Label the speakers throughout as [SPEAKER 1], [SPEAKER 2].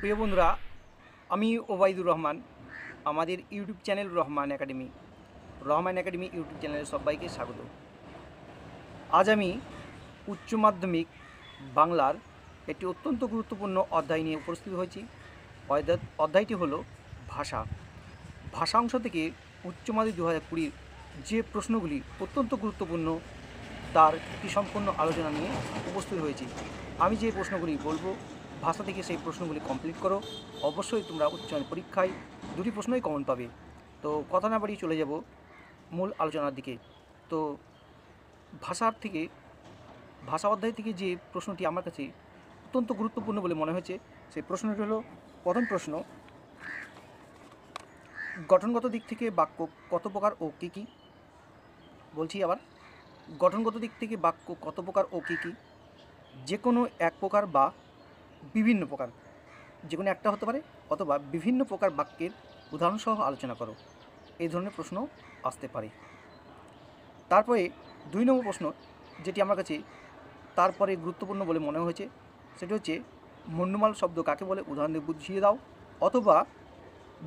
[SPEAKER 1] প্রিয় বন্ধুরা আমি ওবায়দুর রহমান আমাদের YouTube channel Rahman Academy Rahman Academy YouTube চ্যানেলে সবাইকে স্বাগত আজ আমি উচ্চ মাধ্যমিক বাংলার একটি অত্যন্ত গুরুত্বপূর্ণ অধ্যায় নিয়ে উপস্থিত হয়েছি অধ্যায়টি হলো ভাষা ভাষা অংশ থেকে উচ্চ মাধ্যমিক দু হাজার কুড়ির যে প্রশ্নগুলি অত্যন্ত গুরুত্বপূর্ণ তার একটি সম্পূর্ণ আলোচনা নিয়ে উপস্থিত হয়েছি আমি যে প্রশ্নগুলি বলবো ভাষা থেকে সেই প্রশ্নগুলি কমপ্লিট করো অবশ্যই তোমরা উচ্চারণ পরীক্ষায় দুটি প্রশ্নই কমন পাবে তো কথা না বাড়িয়ে চলে যাব মূল আলোচনার দিকে তো ভাষার থেকে ভাষা অধ্যায় থেকে যে প্রশ্নটি আমার কাছে অত্যন্ত গুরুত্বপূর্ণ বলে মনে হয়েছে সেই প্রশ্নটি হলো প্রথম প্রশ্ন গঠনগত দিক থেকে বাক্য কত প্রকার ও কী কী বলছি আবার গঠনগত দিক থেকে বাক্য কত প্রকার ও কী কী যে কোনো এক প্রকার বা বিভিন্ন প্রকার যে কোনো একটা হতে পারে অথবা বিভিন্ন প্রকার বাক্যের উদাহরণসহ আলোচনা করো এই ধরনের প্রশ্ন আসতে পারে তারপরে দুই নম্বর প্রশ্ন যেটি আমার কাছে তারপরে গুরুত্বপূর্ণ বলে মনে হয়েছে সেটি হচ্ছে মন্ডুমাল শব্দ কাকে বলে উদাহরণ দিয়ে বুঝিয়ে দাও অথবা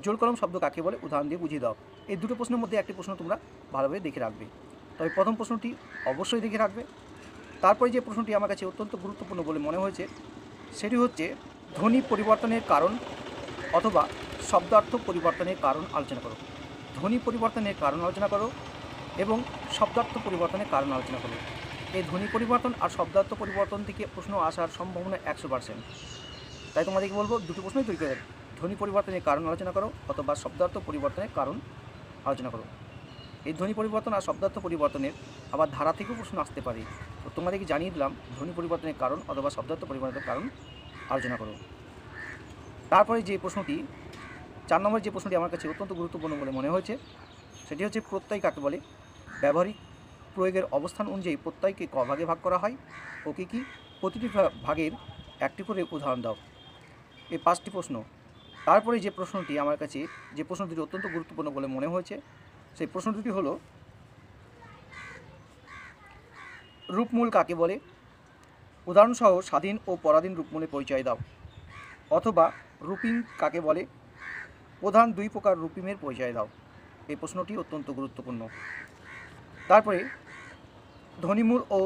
[SPEAKER 1] জোর কলম শব্দ কাকে বলে উদাহরণ দিয়ে বুঝিয়ে দাও এই দুটো প্রশ্নের মধ্যে একটি প্রশ্ন তোমরা ভালোভাবে দেখে রাখবে তবে প্রথম প্রশ্নটি অবশ্যই দেখে রাখবে তারপরে যে প্রশ্নটি আমার কাছে অত্যন্ত গুরুত্বপূর্ণ বলে মনে হয়েছে সেটি হচ্ছে ধ্বনি পরিবর্তনের কারণ অথবা শব্দার্থ পরিবর্তনের কারণ আলোচনা করো ধ্বনি পরিবর্তনের কারণ আলোচনা করো এবং শব্দার্থ পরিবর্তনের কারণ আলোচনা করো এই ধ্বনি পরিবর্তন আর শব্দার্থ পরিবর্তন থেকে প্রশ্ন আসার সম্ভাবনা একশো পার্সেন্ট তাই তোমাদেরকে বলবো দুটো প্রশ্নই তৈরি করে ধ্বনি পরিবর্তনের কারণ আলোচনা করো অথবা শব্দার্থ পরিবর্তনের কারণ আলোচনা করো এই ধ্বনি পরিবর্তন আর শব্দার্থ পরিবর্তনের আবার ধারা থেকেও প্রশ্ন আসতে পারে তো তোমাদেরকে জানিয়ে দিলাম ধ্বনি পরিবর্তনের কারণ অথবা শব্দার্থ পরিবর্তনের কারণ আলোচনা করো তারপরে যে প্রশ্নটি চার নম্বর যে প্রশ্নটি আমার কাছে অত্যন্ত গুরুত্বপূর্ণ বলে মনে হয়েছে সেটি হচ্ছে প্রত্যয় কাকে বলে ব্যবহারিক প্রয়োগের অবস্থান অনুযায়ী প্রত্যয়কে ক ভাগে ভাগ করা হয় ও কী কী প্রতিটি ভাগের একটি করে উদাহরণ দাও এই পাঁচটি প্রশ্ন তারপরে যে প্রশ্নটি আমার কাছে যে প্রশ্নটি অত্যন্ত গুরুত্বপূর্ণ বলে মনে হয়েছে সেই প্রশ্ন দুটি হলো রূপমূল কাকে বলে উদাহরণসহ স্বাধীন ও পরাধীন রূপমূলে পরিচয় দাও অথবা রূপিং কাকে বলে প্রধান দুই প্রকার রূপিমের পরিচয় দাও এই প্রশ্নটি অত্যন্ত গুরুত্বপূর্ণ তারপরে ধ্বনিমূল ও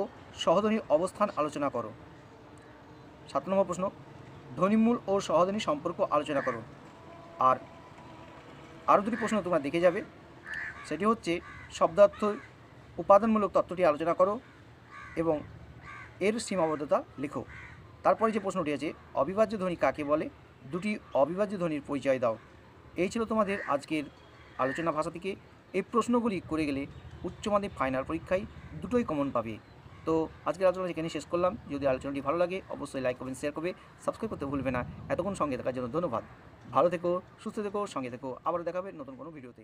[SPEAKER 1] সহধনীর অবস্থান আলোচনা করো সাত নম্বর প্রশ্ন ধ্বনিমূল ও সহধনী সম্পর্ক আলোচনা করো আর আরও দুটি প্রশ্ন তোমরা দেখে যাবে সেটি হচ্ছে শব্দার্থ উপাদানমূলক তত্ত্বটি আলোচনা করো এবং এর সীমাবদ্ধতা লেখো তারপরে যে প্রশ্নটি আছে অবিভাজ্য ধ্বনি কাকে বলে দুটি অবিভাজ্য ধ্বনির পরিচয় দাও এই ছিল তোমাদের আজকের আলোচনা ভাষা থেকে এই প্রশ্নগুলি করে গেলে উচ্চ ফাইনাল পরীক্ষায় দুটোই কমন পাবে তো আজকের আলোচনা সেখানে শেষ করলাম যদি আলোচনাটি ভালো লাগে অবশ্যই লাইক করবেন শেয়ার করবে সাবস্ক্রাইব করতে ভুলবে না এতক্ষণ সঙ্গে থাকার জন্য ধন্যবাদ ভালো থেকো সুস্থ থেকো সঙ্গে থেকো আবার দেখাবে নতুন কোনো ভিডিওতে